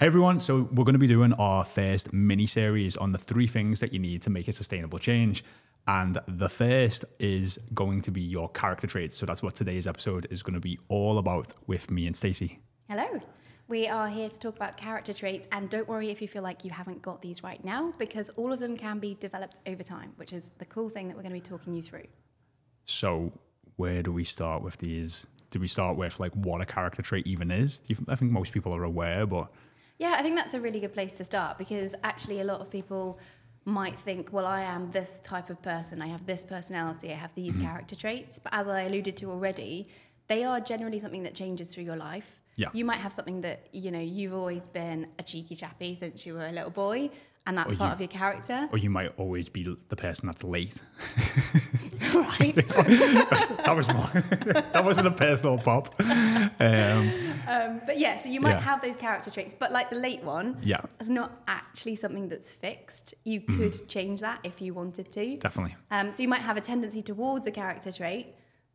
Hey everyone, so we're going to be doing our first mini series on the three things that you need to make a sustainable change. And the first is going to be your character traits. So that's what today's episode is going to be all about with me and Stacey. Hello. We are here to talk about character traits, and don't worry if you feel like you haven't got these right now, because all of them can be developed over time, which is the cool thing that we're going to be talking you through. So, where do we start with these? Do we start with like what a character trait even is? I think most people are aware, but yeah, I think that's a really good place to start because actually a lot of people might think, well, I am this type of person, I have this personality, I have these mm-hmm. character traits. But as I alluded to already, they are generally something that changes through your life. Yeah. You might have something that, you know, you've always been a cheeky chappy since you were a little boy, and that's or part you, of your character. Or you might always be the person that's late. right. that was my, that wasn't a personal pop. Um, um, but yeah, so you might yeah. have those character traits, but like the late one, yeah, it's not actually something that's fixed. You mm. could mm. change that if you wanted to. Definitely. Um, so you might have a tendency towards a character trait,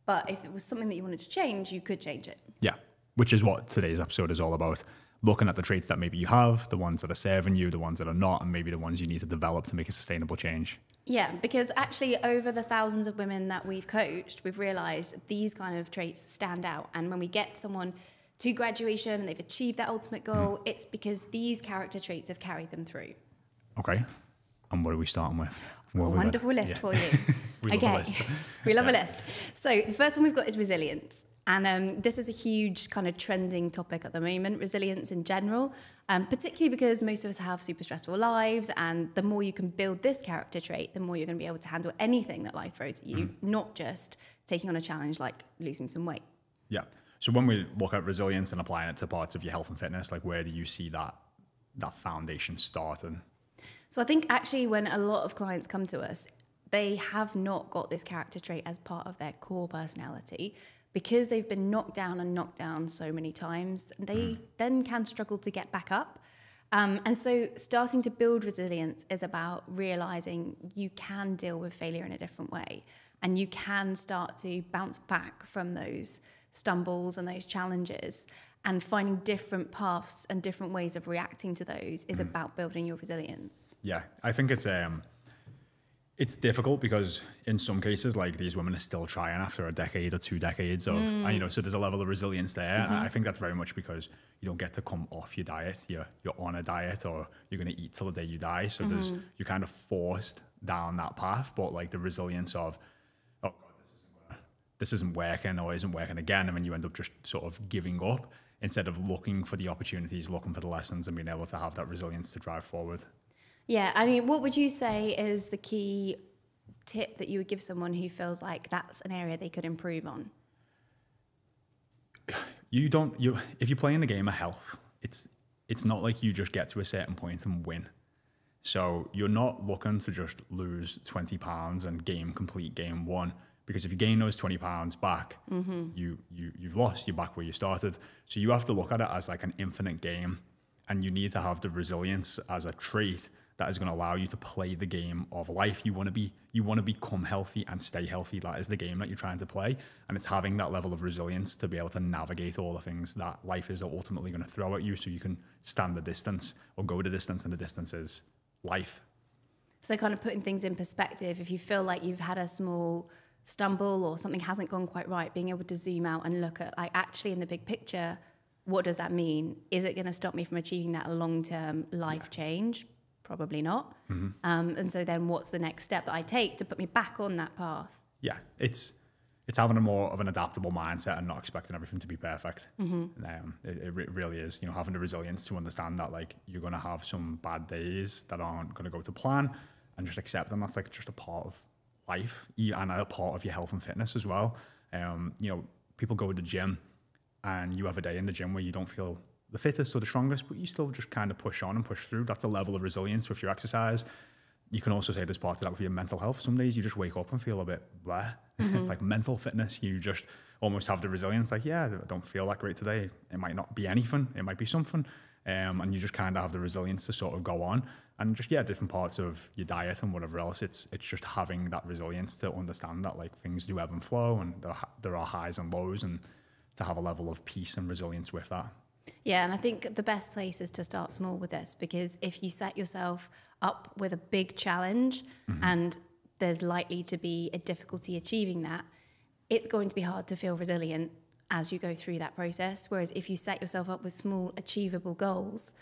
but if it was something that you wanted to change, you could change it. Yeah, which is what today's episode is all about looking at the traits that maybe you have, the ones that are serving you, the ones that are not, and maybe the ones you need to develop to make a sustainable change. Yeah, because actually, over the thousands of women that we've coached, we've realized these kind of traits stand out. And when we get someone to graduation and they've achieved their ultimate hmm. goal, mm. it's because these character traits have carried them through. Okay. And what are we starting with? What a wonderful list yeah. for you. we okay. Love we love yeah. a list. So, the first one we've got is resilience. And um, this is a huge kind of trending topic at the moment, resilience in general, um, particularly because most of us have super stressful lives. And the more you can build this character trait, the more you're going to be able to handle anything that life throws at you, mm. not just taking on a challenge like losing some weight. Yeah. So when we look at resilience and applying it to parts of your health and fitness, like where do you see that that foundation starting? So I think actually when a lot of clients come to us, they have not got this character trait as part of their core personality because they've been knocked down and knocked down so many times, they mm. then can struggle to get back up. Um, and so, starting to build resilience is about realizing you can deal with failure in a different way, and you can start to bounce back from those stumbles and those challenges. And finding different paths and different ways of reacting to those is mm. about building your resilience. Yeah, I think it's um, it's difficult because in some cases, like these women are still trying after a decade or two decades of, mm. and, you know, so there's a level of resilience there. Mm -hmm. I think that's very much because you don't get to come off your diet. You're, you're on a diet or you're going to eat till the day you die. So mm -hmm. there's, mm-hmm. you're kind of forced down that path, but like the resilience of, oh God, this isn't, gonna, this isn't working or isn't working again. And then you end up just sort of giving up instead of looking for the opportunities, looking for the lessons and being able to have that resilience to drive forward. Yeah, I mean, what would you say is the key tip that you would give someone who feels like that's an area they could improve on? You don't you if you're playing the game of health, it's it's not like you just get to a certain point and win. So you're not looking to just lose 20 pounds and game complete game 1 because if you gain those 20 pounds back, mm -hmm. you you you've lost, you're back where you started. So you have to look at it as like an infinite game and you need to have the resilience as a trait that is going to allow you to play the game of life you want to be you want to become healthy and stay healthy that is the game that you're trying to play and it's having that level of resilience to be able to navigate all the things that life is ultimately going to throw at you so you can stand the distance or go the distance and the distance is life so kind of putting things in perspective if you feel like you've had a small stumble or something hasn't gone quite right being able to zoom out and look at like actually in the big picture what does that mean? Is it going to stop me from achieving that long term life yeah. change? probably not. Mm-hmm. Um, and so then what's the next step that I take to put me back on that path? Yeah, it's it's having a more of an adaptable mindset and not expecting everything to be perfect. Mm-hmm. Um, it, it, really is, you know, having the resilience to understand that like you're going to have some bad days that aren't going to go to plan, and just accepting that's like just a part of life and a part of your health and fitness as well. Um, you know, people go to the gym, and you have a day in the gym where you don't feel the fittest or the strongest, but you still just kind of push on and push through. That's a level of resilience with your exercise. You can also say there's part of that with your mental health. Some days you just wake up and feel a bit blah. Mm-hmm. it's like mental fitness. You just almost have the resilience, like, yeah, I don't feel that great today. It might not be anything, it might be something. Um, and you just kind of have the resilience to sort of go on and just yeah different parts of your diet and whatever else it's it's just having that resilience to understand that like things do ebb and flow and there, there are highs and lows and to have a level of peace and resilience with that yeah, and I think the best place is to start small with this because if you set yourself up with a big challenge mm-hmm. and there's likely to be a difficulty achieving that, it's going to be hard to feel resilient as you go through that process. Whereas if you set yourself up with small, achievable goals,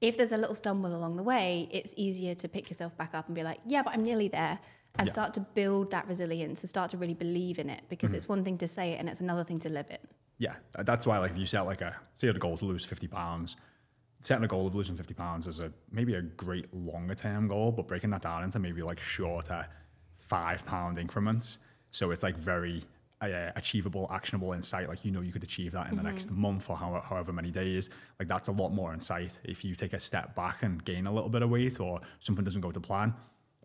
if there's a little stumble along the way, it's easier to pick yourself back up and be like, yeah, but I'm nearly there. And yeah. start to build that resilience and start to really believe in it because mm-hmm. it's one thing to say it and it's another thing to live it yeah, that's why like if you set like a say a goal to lose fifty pounds, setting a goal of losing fifty pounds is a maybe a great longer term goal, but breaking that down into maybe like shorter five pound increments, so it's like very uh, achievable, actionable insight. Like you know, you could achieve that in the mm-hmm. next month or however, however many days. Like that's a lot more insight. If you take a step back and gain a little bit of weight, or something doesn't go to plan,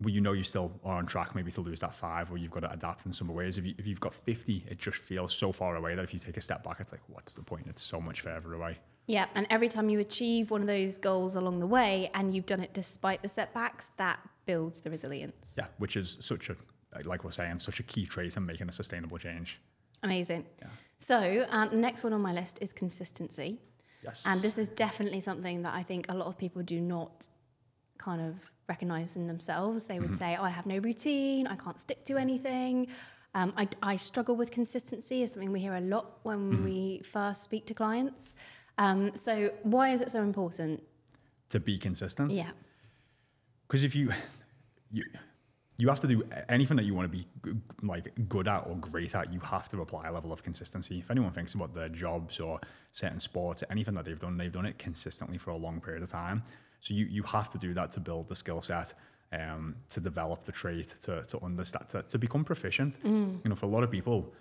you know you still are on track maybe to lose that five or you've got to adapt in some ways. If, you, if you've got 50, it just feels so far away that if you take a step back, it's like, what's the point? It's so much further away. Yeah, and every time you achieve one of those goals along the way and you've done it despite the setbacks, that builds the resilience. Yeah, which is such a, like we're saying, such a key trait in making a sustainable change. Amazing. Yeah. So, um, the next one on my list is consistency. Yes. And this is definitely something that I think a lot of people do not kind of Recognising themselves. They would mm -hmm. say, oh, I have no routine, I can't stick to anything. Um, I, I, struggle with consistency is something we hear a lot when mm -hmm. we first speak to clients. Um, so why is it so important? To be consistent? Yeah. Because if you, you, you have to do anything that you want to be like good at or great at, you have to apply a level of consistency. If anyone thinks about their jobs or certain sports, anything that they've done, they've done it consistently for a long period of time so you, you have to do that to build the skill set, um, to develop the trait, to, to understand, to, to become proficient. Mm. You know, for a lot of people,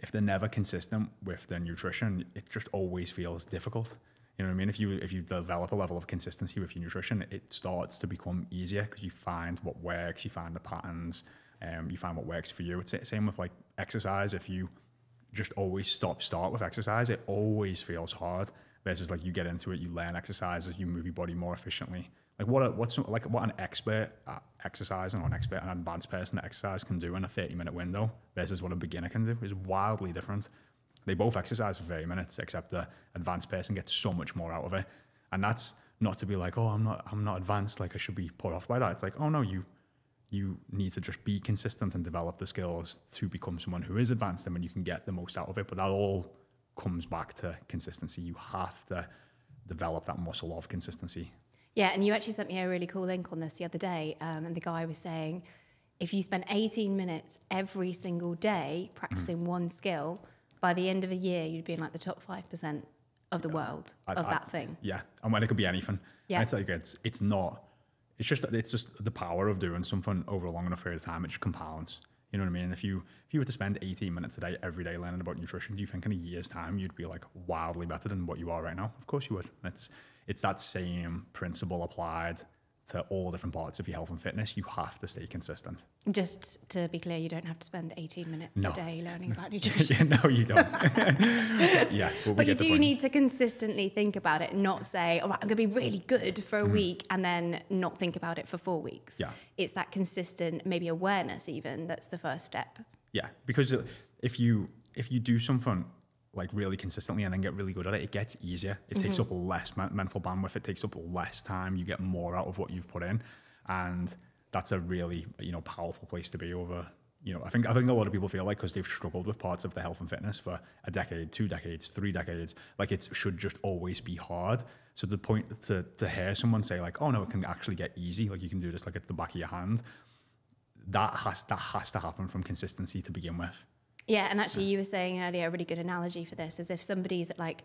if they're never consistent with their nutrition, it just always feels difficult. You know what I mean? If you if you develop a level of consistency with your nutrition, it starts to become easier because you find what works, you find the patterns, um, you find what works for you. It's the same with like exercise. If you just always stop start with exercise, it always feels hard versus like you get into it, you learn exercises, you move your body more efficiently. Like what a, what's some, like what an expert at uh, exercising or an expert an advanced person at exercise can do in a 30 minute window versus what a beginner can do is wildly different. They both exercise for 30 minutes, except the advanced person gets so much more out of it. And that's not to be like, oh, I'm not I'm not advanced, like I should be put off by that. It's like, oh no, you you need to just be consistent and develop the skills to become someone who is advanced and when you can get the most out of it. But that all comes back to consistency. You have to develop that muscle of consistency. Yeah, and you actually sent me a really cool link on this the other day, um, and the guy was saying if you spend 18 minutes every single day practicing mm. one skill, by the end of a year, you'd be in like the top 5% of the world I, of I, that thing. Yeah. And when it could be anything. Yeah. It's like, it's, it's not, it's just, it's just the power of doing something over a long enough period of time. It just compounds. You know what I mean? If you if you were to spend 18 minutes a day every day learning about nutrition, do you think in a year's time you'd be like wildly better than what you are right now? Of course you would. it's it's that same principle applied to all different parts of your health and fitness, you have to stay consistent. Just to be clear, you don't have to spend 18 minutes no. a day learning about nutrition. yeah, no, you don't. yeah, but, but you do need to consistently think about it, not say, all oh, right, I'm going to be really good for a mm. week and then not think about it for four weeks. Yeah. It's that consistent, maybe awareness even, that's the first step. Yeah, because if you if you do something like really consistently and then get really good at it, it gets easier. It mm -hmm. takes mm-hmm. up less me mental bandwidth. It takes up less time. You get more out of what you've put in, and that's a really you know powerful place to be over. You know, I think I think a lot of people feel like because they've struggled with parts of the health and fitness for a decade, two decades, three decades, like it should just always be hard. So the point to to hear someone say like, "Oh no, it can actually get easy. Like you can do this like at the back of your hand," that has that has to happen from consistency to begin with. Yeah, and actually, you were saying earlier a really good analogy for this is if somebody's at like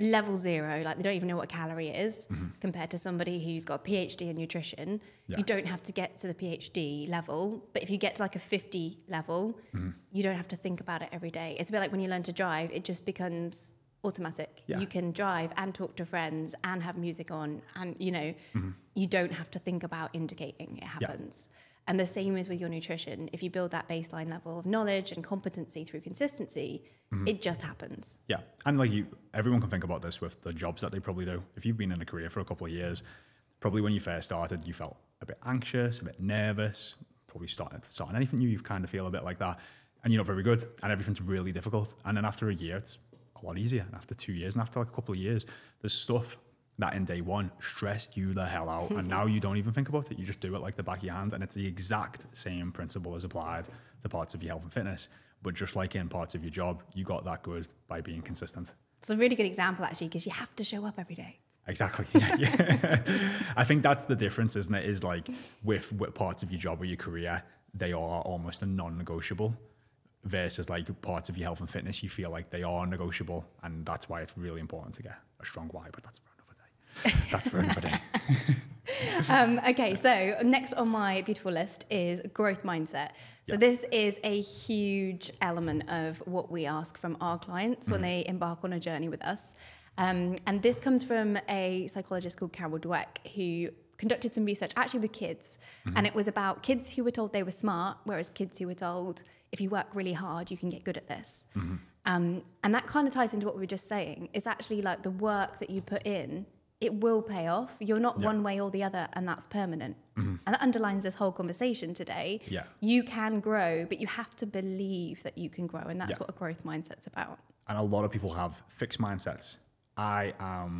level zero, like they don't even know what calorie is, mm -hmm. compared to somebody who's got a PhD in nutrition, yeah. you don't have to get to the PhD level. But if you get to like a 50 level, mm -hmm. you don't have to think about it every day. It's a bit like when you learn to drive, it just becomes automatic. Yeah. You can drive and talk to friends and have music on, and you know, mm -hmm. you don't have to think about indicating, it happens. Yeah. And the same is with your nutrition. If you build that baseline level of knowledge and competency through consistency, mm-hmm. it just happens. Yeah. And like you, everyone can think about this with the jobs that they probably do. If you've been in a career for a couple of years, probably when you first started, you felt a bit anxious, a bit nervous, probably starting, starting anything new, you kind of feel a bit like that. And you're not very good, and everything's really difficult. And then after a year, it's a lot easier. And after two years, and after like a couple of years, there's stuff that in day one stressed you the hell out. and now you don't even think about it. You just do it like the back of your hand. And it's the exact same principle as applied to parts of your health and fitness. But just like in parts of your job, you got that good by being consistent. It's a really good example, actually, because you have to show up every day. Exactly. Yeah, yeah. I think that's the difference, isn't it? Is like with, with parts of your job or your career, they are almost a non-negotiable versus like parts of your health and fitness you feel like they are negotiable and that's why it's really important to get a strong why but that's that's for anybody. um, okay, so next on my beautiful list is growth mindset. So this is a huge element of what we ask from our clients mm. when they embark on a journey with us. Um, and this comes from a psychologist called Carol Dweck, who conducted some research actually with kids. Mm-hmm. And it was about kids who were told they were smart, whereas kids who were told, if you work really hard, you can get good at this. Mm-hmm. Um, and that kind of ties into what we were just saying. It's actually like the work that you put in it will pay off. You're not yeah. one way or the other, and that's permanent. Mm -hmm. And that underlines this whole conversation today. Yeah. You can grow, but you have to believe that you can grow. And that's yeah. what a growth mindset's about. And a lot of people have fixed mindsets. I am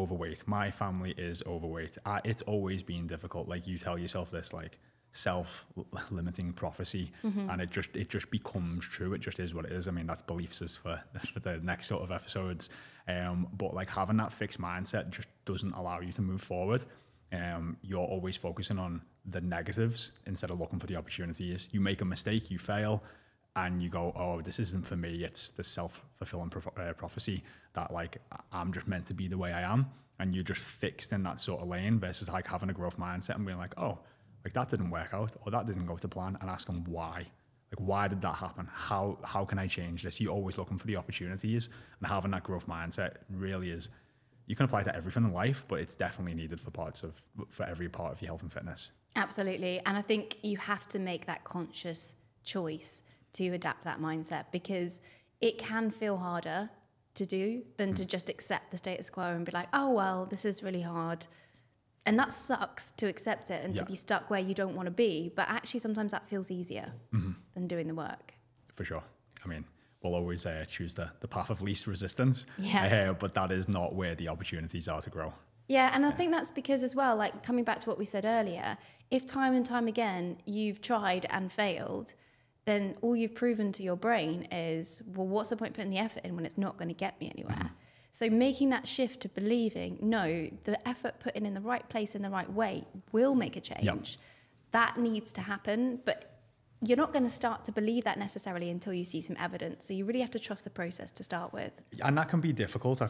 overweight. My family is overweight. I, it's always been difficult. Like you tell yourself this, like, self-limiting prophecy mm-hmm. and it just it just becomes true it just is what it is i mean that's beliefs is for, for the next sort of episodes um, but like having that fixed mindset just doesn't allow you to move forward um, you're always focusing on the negatives instead of looking for the opportunities you make a mistake you fail and you go oh this isn't for me it's the self-fulfilling uh, prophecy that like i'm just meant to be the way i am and you're just fixed in that sort of lane versus like having a growth mindset and being like oh like that didn't work out or that didn't go to plan and ask them why like why did that happen how how can i change this you're always looking for the opportunities and having that growth mindset really is you can apply to everything in life but it's definitely needed for parts of for every part of your health and fitness absolutely and i think you have to make that conscious choice to adapt that mindset because it can feel harder to do than mm. to just accept the status quo and be like oh well this is really hard and that sucks to accept it and yeah. to be stuck where you don't want to be. But actually, sometimes that feels easier mm -hmm. than doing the work. For sure. I mean, we'll always uh, choose the, the path of least resistance. Yeah. Uh, but that is not where the opportunities are to grow. Yeah, and I think that's because as well, like coming back to what we said earlier, if time and time again you've tried and failed, then all you've proven to your brain is, well, what's the point putting the effort in when it's not going to get me anywhere? So making that shift to believing, no, the effort put in in the right place in the right way will make a change. Yep. That needs to happen, but you're not going to start to believe that necessarily until you see some evidence. So you really have to trust the process to start with. And that can be difficult.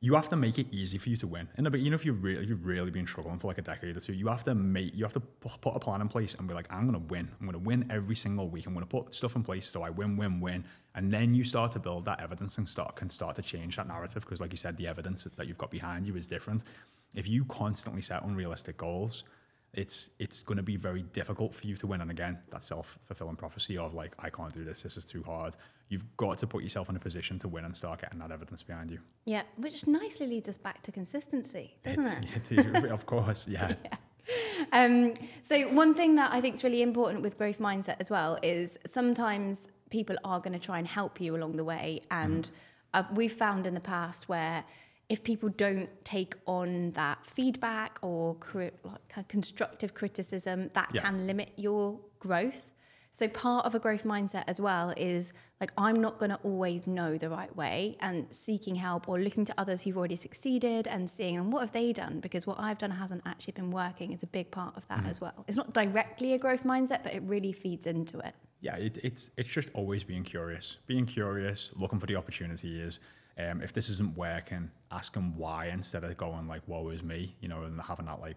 You have to make it easy for you to win. And you know, if you've really, if you've really been struggling for like a decade or two, you have to make, you have to put a plan in place and be like, I'm going to win. I'm going to win every single week. I'm going to put stuff in place so I win, win, win. And then you start to build that evidence and start can start to change that narrative because, like you said, the evidence that you've got behind you is different. If you constantly set unrealistic goals, it's it's going to be very difficult for you to win. And again, that self fulfilling prophecy of like, I can't do this. This is too hard. You've got to put yourself in a position to win and start getting that evidence behind you. Yeah, which nicely leads us back to consistency, doesn't it? it? of course, yeah. yeah. Um, so one thing that I think is really important with growth mindset as well is sometimes people are going to try and help you along the way. Mm-hmm. And mm. uh, we've found in the past where if people don't take on that feedback or cri- like constructive criticism, that yeah. can limit your growth. So part of a growth mindset as well is like I'm not going to always know the right way and seeking help or looking to others who've already succeeded and seeing and what have they done because what I've done hasn't actually been working is a big part of that mm. as well. It's not directly a growth mindset but it really feeds into it yeah, it, it's it's just always being curious, being curious, looking for the opportunities. Um, if this isn't working, ask them why instead of going like "woe is me," you know, and having that like,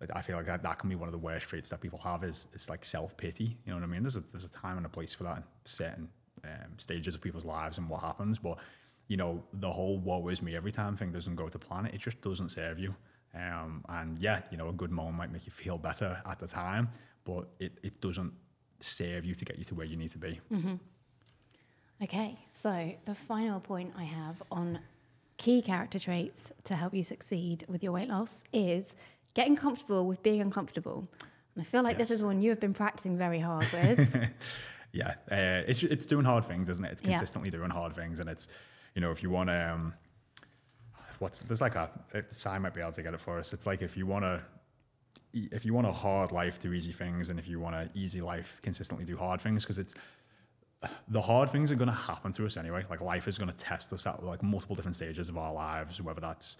like I feel like that, that can be one of the worst traits that people have is it's like self pity. You know what I mean? There's a there's a time and a place for that in certain um, stages of people's lives and what happens, but you know, the whole "woe is me" every time thing doesn't go to plan. It just doesn't serve you. Um, and yeah, you know, a good moment might make you feel better at the time, but it it doesn't serve you to get you to where you need to be. Mm-hmm. Okay, so the final point I have on key character traits to help you succeed with your weight loss is getting comfortable with being uncomfortable. And I feel like yes. this is one you have been practicing very hard with. yeah, uh, it's it's doing hard things, isn't it? It's consistently yeah. doing hard things, and it's you know if you want to. Um, what's there's like a Sai might be able to get it for us. It's like if you want to if you want a hard life, do easy things, and if you want an easy life, consistently do hard things because it's the hard things are going to happen to us anyway. Like life is going to test us at like multiple different stages of our lives, whether that's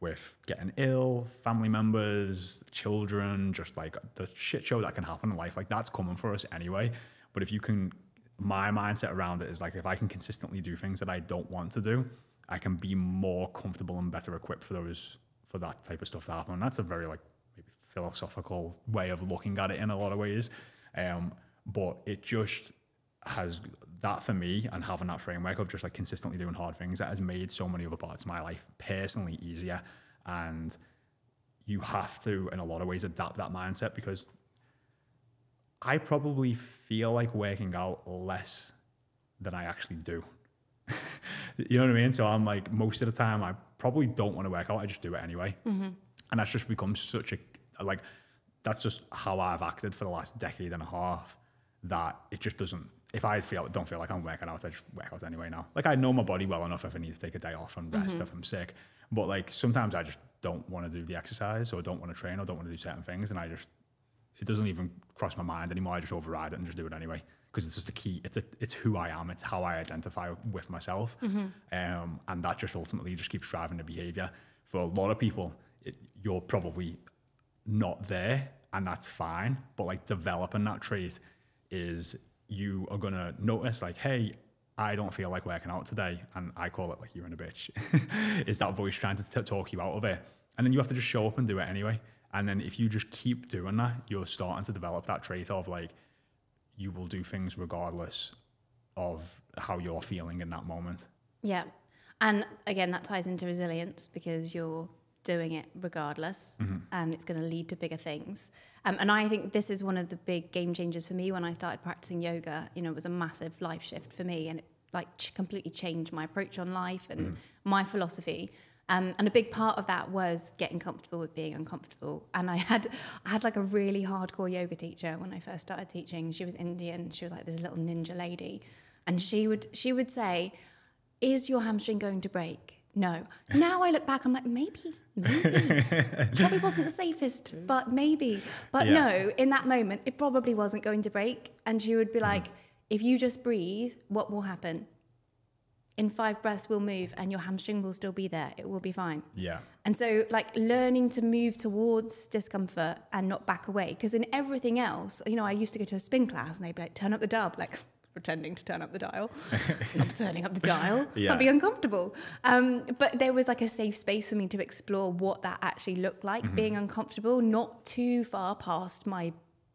with getting ill, family members, children, just like the shit show that can happen in life. Like that's coming for us anyway. But if you can, my mindset around it is like if I can consistently do things that I don't want to do, I can be more comfortable and better equipped for those for that type of stuff to happen. And that's a very like philosophical way of looking at it in a lot of ways. Um, but it just has that for me and having that framework of just like consistently doing hard things that has made so many other parts of my life personally easier. And you have to, in a lot of ways, adapt that mindset because I probably feel like working out less than I actually do. you know what I mean? So I'm like, most of the time, I probably don't want to work out. I just do it anyway. Mm -hmm. And that's just become such a like that's just how I've acted for the last decade and a half. That it just doesn't. If I feel don't feel like I'm working out, I just work out anyway now. Like I know my body well enough if I need to take a day off and rest mm-hmm. if I'm sick. But like sometimes I just don't want to do the exercise or don't want to train or don't want to do certain things, and I just it doesn't even cross my mind anymore. I just override it and just do it anyway because it's just the key. It's a, it's who I am. It's how I identify with myself, mm-hmm. um, and that just ultimately just keeps driving the behavior. For a lot of people, it, you're probably not there, and that's fine. But like developing that trait is you are gonna notice like, hey, I don't feel like working out today, and I call it like you're in a bitch. is that voice trying to talk you out of it? And then you have to just show up and do it anyway. And then if you just keep doing that, you're starting to develop that trait of like you will do things regardless of how you're feeling in that moment. Yeah. And again, that ties into resilience because you're doing it regardless, mm-hmm. and it's going to lead to bigger things. Um, and I think this is one of the big game changers for me when I started practicing yoga. You know, it was a massive life shift for me, and it like ch- completely changed my approach on life and mm. my philosophy. Um, and a big part of that was getting comfortable with being uncomfortable. And I had, I had like a really hardcore yoga teacher when I first started teaching. She was Indian. She was like this little ninja lady, and she would she would say, "Is your hamstring going to break?" No. Now I look back, I'm like, maybe, maybe. probably wasn't the safest, but maybe. But yeah. no, in that moment, it probably wasn't going to break. And she would be mm. like, mm. if you just breathe, what will happen? In five breaths, we'll move and your hamstring will still be there. It will be fine. Yeah. And so, like, learning to move towards discomfort and not back away. Because in everything else, you know, I used to go to a spin class and they'd be like, turn up the dub. Like, pretending to turn up the dial. I'm turning up the dial. Yeah. I'd be uncomfortable. Um, but there was like a safe space for me to explore what that actually looked like, mm-hmm. being uncomfortable, not too far past my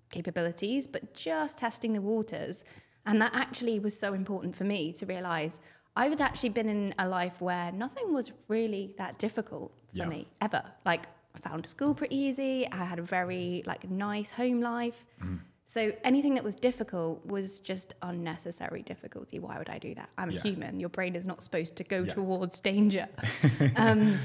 capabilities, but just testing the waters. And that actually was so important for me to realize I had actually been in a life where nothing was really that difficult for yeah. me ever. Like I found school pretty easy. I had a very like nice home life. Mm. So anything that was difficult was just unnecessary difficulty. Why would I do that? I'm yeah. human. Your brain is not supposed to go yeah. towards danger. um,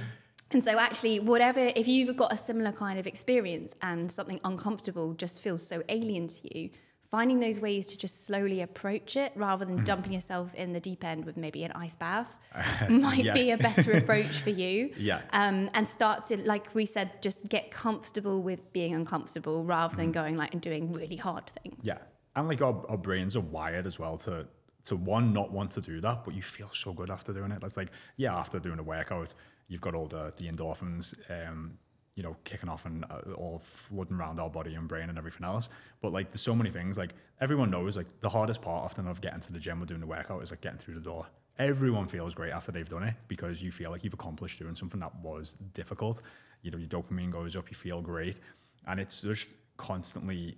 and so actually, whatever, if you've got a similar kind of experience and something uncomfortable just feels so alien to you, finding those ways to just slowly approach it rather than mm. dumping yourself in the deep end with maybe an ice bath uh, might yeah. be a better approach for you. Yeah. Um, and start to, like we said, just get comfortable with being uncomfortable rather than mm. going like and doing really hard things. Yeah. And like our, our brains are wired as well to to one not want to do that, but you feel so good after doing it. It's like yeah, after doing a workout, you've got all the the endorphins. Um, you know, kicking off and uh, all flooding around our body and brain and everything else. But like, there's so many things. Like everyone knows, like the hardest part often of getting to the gym or doing the workout is like getting through the door. Everyone feels great after they've done it because you feel like you've accomplished doing something that was difficult. You know, your dopamine goes up, you feel great, and it's just constantly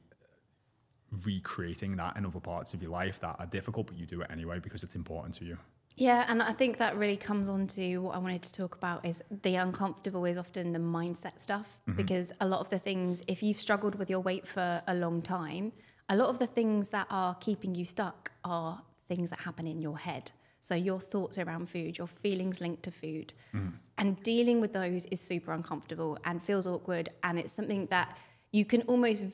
recreating that in other parts of your life that are difficult, but you do it anyway because it's important to you. Yeah, and I think that really comes on to what I wanted to talk about is the uncomfortable is often the mindset stuff mm-hmm. because a lot of the things, if you've struggled with your weight for a long time, a lot of the things that are keeping you stuck are things that happen in your head. So your thoughts around food, your feelings linked to food. Mm. And dealing with those is super uncomfortable and feels awkward. And it's something that you can almost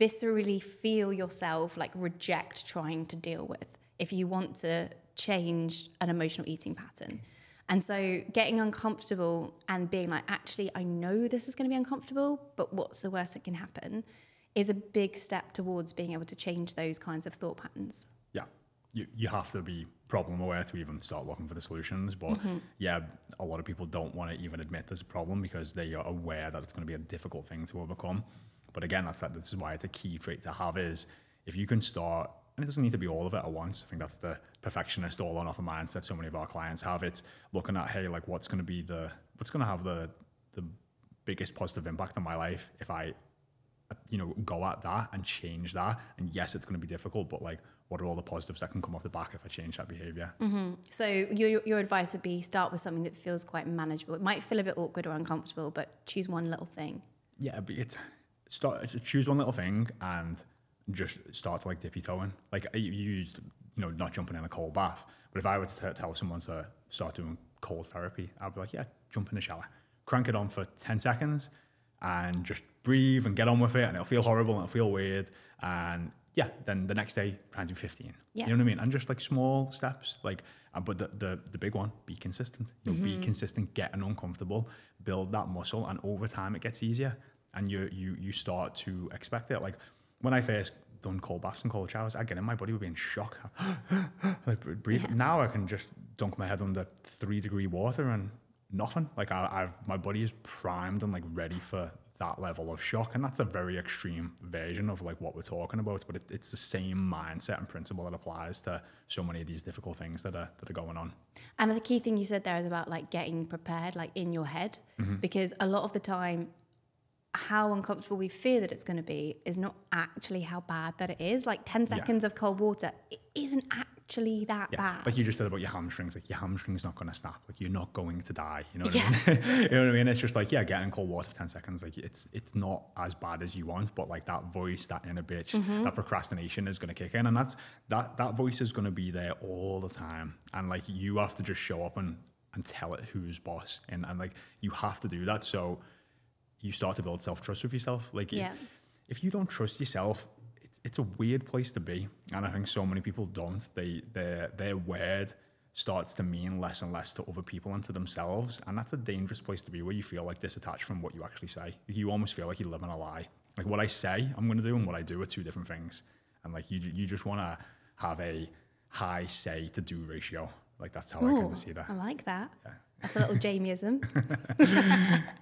viscerally feel yourself like reject trying to deal with if you want to change an emotional eating pattern. And so getting uncomfortable and being like, actually, I know this is going to be uncomfortable, but what's the worst that can happen is a big step towards being able to change those kinds of thought patterns. Yeah. You, you have to be problem aware to even start looking for the solutions. But mm-hmm. yeah, a lot of people don't want to even admit there's a problem because they are aware that it's going to be a difficult thing to overcome. But again, that's that. This is why it's a key trait to have is if you can start and it doesn't need to be all of it at once. I think that's the perfectionist all on offer mindset so many of our clients have. It's looking at, hey, like what's going to be the, what's going to have the, the biggest positive impact on my life if I, you know, go at that and change that. And yes, it's going to be difficult, but like, what are all the positives that can come off the back if I change that behavior? Mm-hmm. So your, your advice would be start with something that feels quite manageable. It might feel a bit awkward or uncomfortable, but choose one little thing. Yeah, but it's, start choose one little thing and just start to like dip your toe in. Like you used, you know, not jumping in a cold bath. But if I were to tell someone to start doing cold therapy, I'd be like, yeah, jump in the shower, crank it on for 10 seconds and just breathe and get on with it. And it'll feel horrible and it'll feel weird. And yeah, then the next day, try and do 15. Yeah. You know what I mean? And just like small steps, like, uh, but the, the, the big one, be consistent. You know, mm -hmm. Be mm-hmm. consistent, an uncomfortable, build that muscle. And over time, it gets easier. And you, you, you start to expect it. Like, when I first done cold baths and cold showers, I get in, my body would be in shock. like breathe. Yeah. Now I can just dunk my head under three degree water and nothing. Like I, I've, my body is primed and like ready for that level of shock. And that's a very extreme version of like what we're talking about. But it, it's the same mindset and principle that applies to so many of these difficult things that are that are going on. And the key thing you said there is about like getting prepared, like in your head, mm-hmm. because a lot of the time how uncomfortable we fear that it's going to be is not actually how bad that it is. Like 10 seconds yeah. of cold water, it isn't actually that yeah. bad. Like you just said about your hamstrings, like your hamstring's not going to snap. Like you're not going to die. You know what yeah. I mean? you know what I mean? It's just like, yeah, getting cold water for 10 seconds, like it's it's not as bad as you want, but like that voice, that inner bitch, mm-hmm. that procrastination is going to kick in. And that's that, that voice is going to be there all the time. And like you have to just show up and, and tell it who's boss. And, and like you have to do that. So, you start to build self trust with yourself. Like, yeah. if, if you don't trust yourself, it's, it's a weird place to be. And I think so many people don't. They their their word starts to mean less and less to other people and to themselves. And that's a dangerous place to be where you feel like disattached from what you actually say. You almost feel like you're living a lie. Like what I say I'm going to do and what I do are two different things. And like you, you just want to have a high say to do ratio. Like that's how Ooh, I kind of see that. I like that. Yeah. That's a little Jamieism.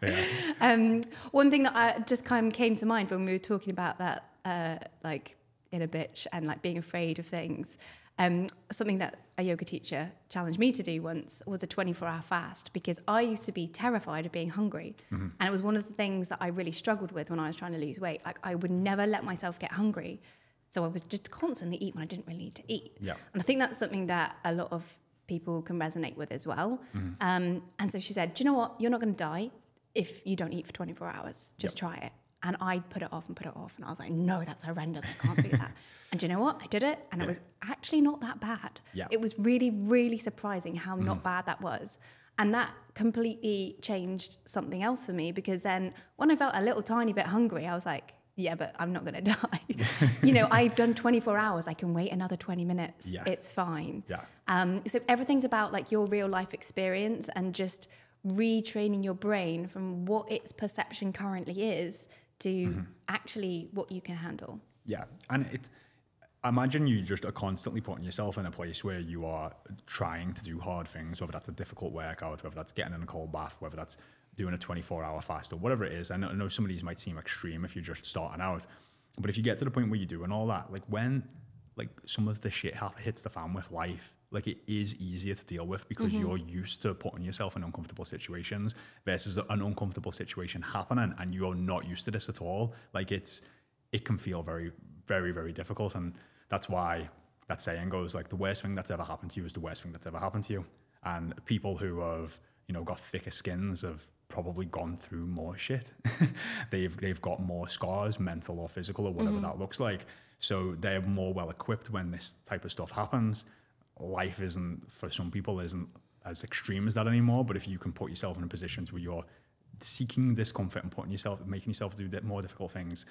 yeah. um, one thing that I just kind of came to mind when we were talking about that, uh, like a bitch and like being afraid of things. Um, something that a yoga teacher challenged me to do once was a 24 hour fast because I used to be terrified of being hungry. Mm-hmm. And it was one of the things that I really struggled with when I was trying to lose weight. Like, I would never let myself get hungry. So I was just constantly eat when I didn't really need to eat. Yeah. And I think that's something that a lot of people can resonate with as well. Mm. Um, and so she said, Do you know what? You're not going to die if you don't eat for 24 hours. Just yep. try it. And I put it off and put it off. And I was like, No, that's horrendous. I can't do that. And do you know what? I did it. And yeah. it was actually not that bad. Yep. It was really, really surprising how mm. not mm-hmm. bad that was. And that completely changed something else for me because then when I felt a little tiny bit hungry, I was like, yeah, but I'm not going to die. you know, I've done 24 hours. I can wait another 20 minutes. Yeah. It's fine. Yeah. Um, so everything's about like your real life experience and just retraining your brain from what its perception currently is to mm-hmm. actually what you can handle. Yeah. And it, imagine you just are constantly putting yourself in a place where you are trying to do hard things, whether that's a difficult workout, whether that's getting in a cold bath, whether that's doing a 24 hour fast or whatever it is. I know, I know some of these might seem extreme if you're just starting out, but if you get to the point where you're doing all that, like when like some of the shit hits the fan with life, like it is easier to deal with because mm-hmm. you're used to putting yourself in uncomfortable situations versus an uncomfortable situation happening and you're not used to this at all. Like it's, it can feel very, very, very difficult. And that's why that saying goes like the worst thing that's ever happened to you is the worst thing that's ever happened to you. And people who have, you know, got thicker skins have probably gone through more shit. they've they've got more scars, mental or physical or whatever mm -hmm. that looks like. So they're more well equipped when this type of stuff happens. Life isn't for some people isn't as extreme as that anymore. But if you can put yourself in positions where you're seeking discomfort and putting yourself making yourself do more difficult things,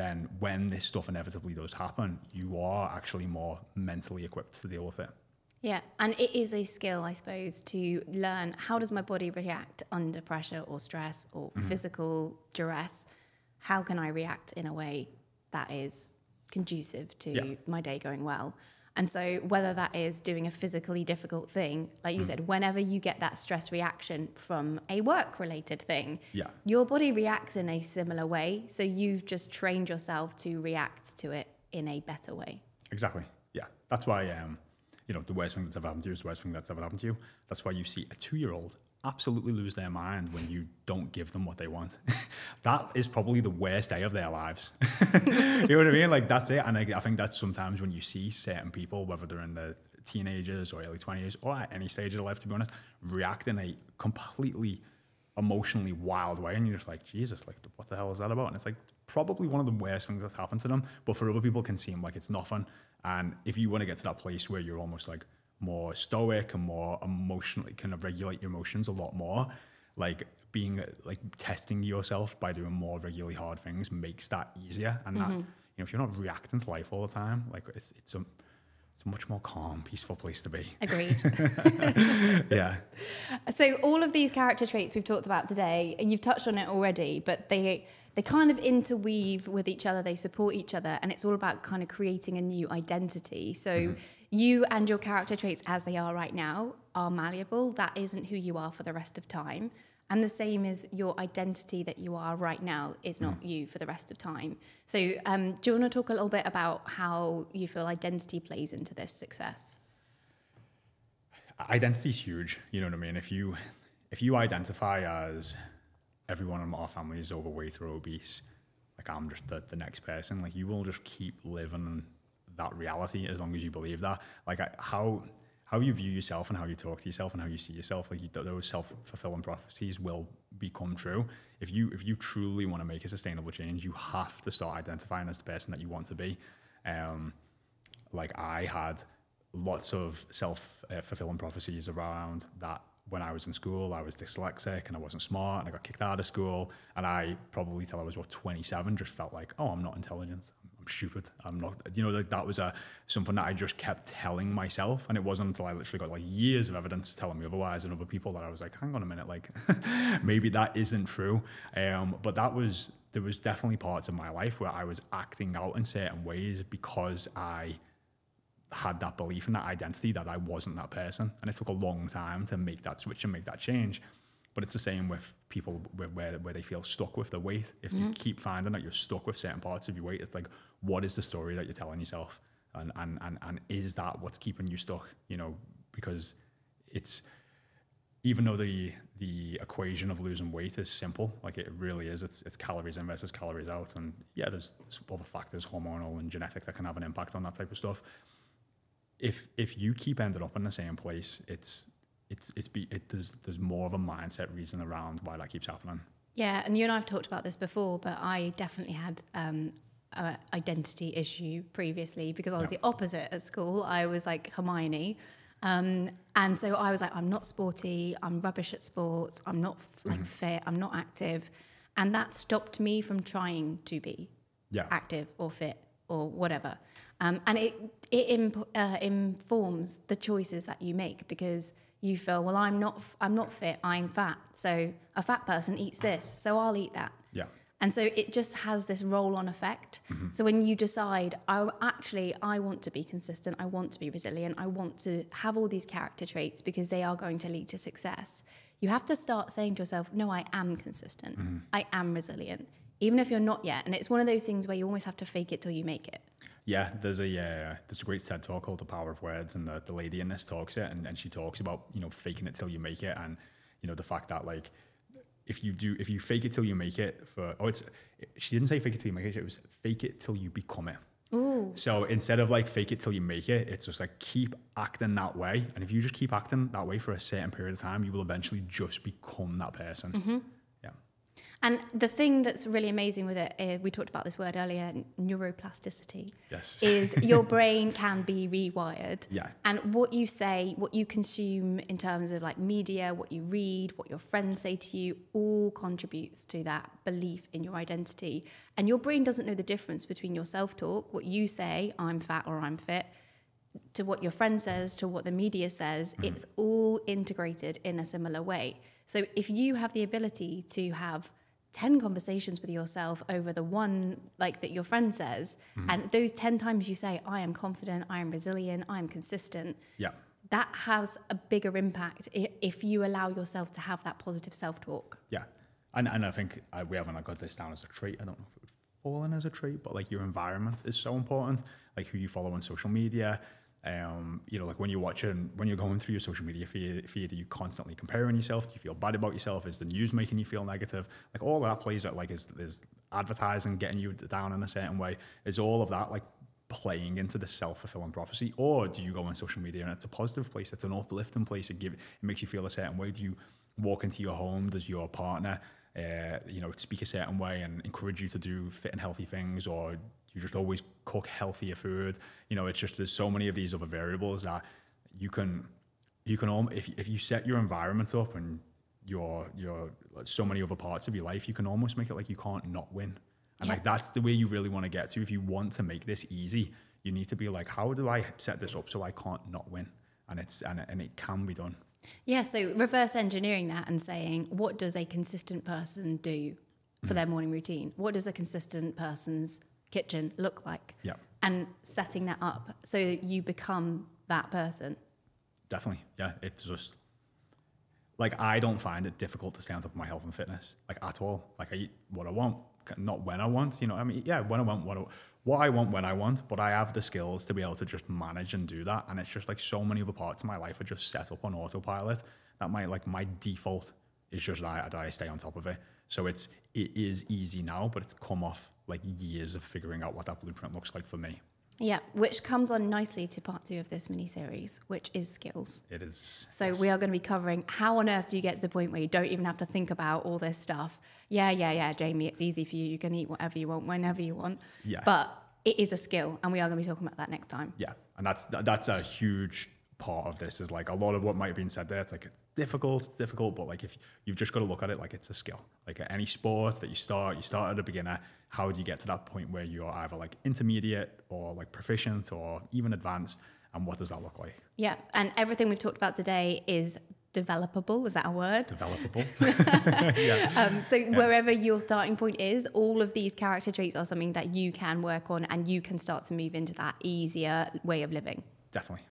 then when this stuff inevitably does happen, you are actually more mentally equipped to deal with it. Yeah, and it is a skill, I suppose, to learn how does my body react under pressure or stress or mm -hmm. physical duress? How can I react in a way that is conducive to yeah. my day going well? And so, whether that is doing a physically difficult thing, like you mm. said, whenever you get that stress reaction from a work related thing, yeah. your body reacts in a similar way. So, you've just trained yourself to react to it in a better way. Exactly. Yeah. That's why um, you know, the worst thing that's ever happened to you is the worst thing that's ever happened to you. That's why you see a two year old absolutely lose their mind when you don't give them what they want. that is probably the worst day of their lives. you know what I mean? Like, that's it. And I, I think that's sometimes when you see certain people, whether they're in the teenagers or early 20s or at any stage of life, to be honest, react in a completely emotionally wild way and you're just like jesus like what the hell is that about and it's like probably one of the worst things that's happened to them but for other people can seem like it's nothing and if you want to get to that place where you're almost like more stoic and more emotionally kind of regulate your emotions a lot more, like being like testing yourself by doing more regularly hard things makes that easier. And mm-hmm. that, you know, if you're not reacting to life all the time, like it's, it's a, it's a much more calm, peaceful place to be. Agreed. yeah. So all of these character traits we've talked about today, and you've touched on it already, but they they kind of interweave with each other, they support each other, and it's all about kind of creating a new identity. So mm -hmm. you and your character traits as they are right now are malleable. That isn't who you are for the rest of time. And the same is your identity that you are right now is not mm. you for the rest of time. So, um, do you want to talk a little bit about how you feel identity plays into this success? Identity is huge. You know what I mean? If you if you identify as everyone in our family is overweight or obese. Like I'm just the, the next person. Like you will just keep living that reality as long as you believe that. Like I, how how you view yourself and how you talk to yourself and how you see yourself, like you, those self fulfilling prophecies will become true. If you if you truly want to make a sustainable change, you have to start identifying as the person that you want to be. Um, like I had lots of self uh, fulfilling prophecies around that when I was in school, I was dyslexic and I wasn't smart and I got kicked out of school. And I probably till I was what 27 just felt like, oh, I'm not intelligent. I'm stupid. I'm not, you know, like that was a something that I just kept telling myself. And it wasn't until I literally got like years of evidence telling me otherwise and other people that I was like, hang on a minute, like maybe that isn't true. Um, but that was, there was definitely parts of my life where I was acting out in certain ways because I had that belief and that identity that I wasn't that person. And it took a long time to make that switch and make that change. But it's the same with people where, where, where they feel stuck with the weight. If mm you keep finding that you're stuck with certain parts of your weight, it's like, what is the story that you're telling yourself? And, and, and, and is that what's keeping you stuck? You know, because it's, even though the the equation of losing weight is simple, like it really is, it's, it's calories in versus calories out, and yeah, there's, there's other factors, hormonal and genetic, that can have an impact on that type of stuff if if you keep ending up in the same place, it's it's it's be it there's there's more of a mindset reason around why that keeps happening. Yeah, and you and I have talked about this before, but I definitely had um, an identity issue previously because I was the opposite at school. I was like Hermione. Um, and so I was like, I'm not sporty, I'm rubbish at sports, I'm not like mm-hmm. fit, I'm not active. And that stopped me from trying to be yeah. active or fit or whatever. Um, and it, it imp- uh, informs the choices that you make because you feel, well, I'm not, f- I'm not fit, I'm fat. So a fat person eats this, so I'll eat that. Yeah. And so it just has this roll on effect. Mm-hmm. So when you decide, oh, actually, I want to be consistent, I want to be resilient, I want to have all these character traits because they are going to lead to success, you have to start saying to yourself, no, I am consistent, mm-hmm. I am resilient even if you're not yet. And it's one of those things where you almost have to fake it till you make it. Yeah, there's a yeah, there's a great TED talk called The Power of Words, and the, the lady in this talks it, and, and she talks about you know faking it till you make it, and you know the fact that like if you do if you fake it till you make it for oh it's she didn't say fake it till you make it it was fake it till you become it. Ooh. So instead of like fake it till you make it, it's just like keep acting that way, and if you just keep acting that way for a certain period of time, you will eventually just become that person. Mm-hmm. And the thing that's really amazing with it, eh, we talked about this word earlier, neuroplasticity. Yes. Is your brain can be rewired. Yeah. And what you say, what you consume in terms of like media, what you read, what your friends say to you, all contributes to that belief in your identity. And your brain doesn't know the difference between your self talk, what you say, I'm fat or I'm fit, to what your friend says, to what the media says, mm. it's all integrated in a similar way. So if you have the ability to have 10 conversations with yourself over the one like that your friend says mm. and those 10 times you say i am confident i am resilient i am consistent yeah that has a bigger impact if you allow yourself to have that positive self-talk yeah and, and i think I, uh, we haven't uh, got this down as a trait i don't know if it would fall in as a trait but like your environment is so important like who you follow on social media um, you know, like when you watch it and when you're going through your social media feed, feed, are you constantly comparing yourself? Do you feel bad about yourself? Is the news making you feel negative? Like all that plays out, like is, is advertising getting you down in a certain way? Is all of that like playing into the self-fulfilling prophecy? Or do you go on social media and it's a positive place, it's an uplifting place, it, give, it makes you feel a certain way? Do you walk into your home, does your partner, uh, you know, speak a certain way and encourage you to do fit and healthy things or you just always cook healthier food. You know, it's just there's so many of these other variables that you can you can if if you set your environment up and your your so many other parts of your life, you can almost make it like you can't not win. And yeah. like that's the way you really want to get to. If you want to make this easy, you need to be like, how do I set this up so I can't not win? And it's and it, and it can be done. Yeah. So reverse engineering that and saying, what does a consistent person do for mm their morning routine? What does a consistent person's kitchen look like? Yeah. And setting that up so that you become that person. Definitely. Yeah. It's just like I don't find it difficult to stay on top of my health and fitness, like at all. Like I eat what I want, not when I want. You know, I mean, yeah, when I want, what I, what I want, when I want. But I have the skills to be able to just manage and do that. And it's just like so many other parts of my life are just set up on autopilot. That my like my default is just I, I stay on top of it. So it's it is easy now, but it's come off like years of figuring out what that blueprint looks like for me. Yeah, which comes on nicely to part two of this mini series, which is skills. It is. So yes. we are going to be covering how on earth do you get to the point where you don't even have to think about all this stuff. Yeah, yeah, yeah, Jamie, it's easy for you. You can eat whatever you want, whenever you want. Yeah. But it is a skill, and we are going to be talking about that next time. Yeah, and that's that's a huge part of this is like a lot of what might have been said there. It's like it's difficult, it's difficult, but like if you've just got to look at it like it's a skill. Like any sport that you start, you start at a beginner. How do you get to that point where you are either like intermediate or like proficient or even advanced? And what does that look like? Yeah, and everything we've talked about today is developable is that a word developable yeah. um, so yeah. wherever your starting point is all of these character traits are something that you can work on and you can start to move into that easier way of living definitely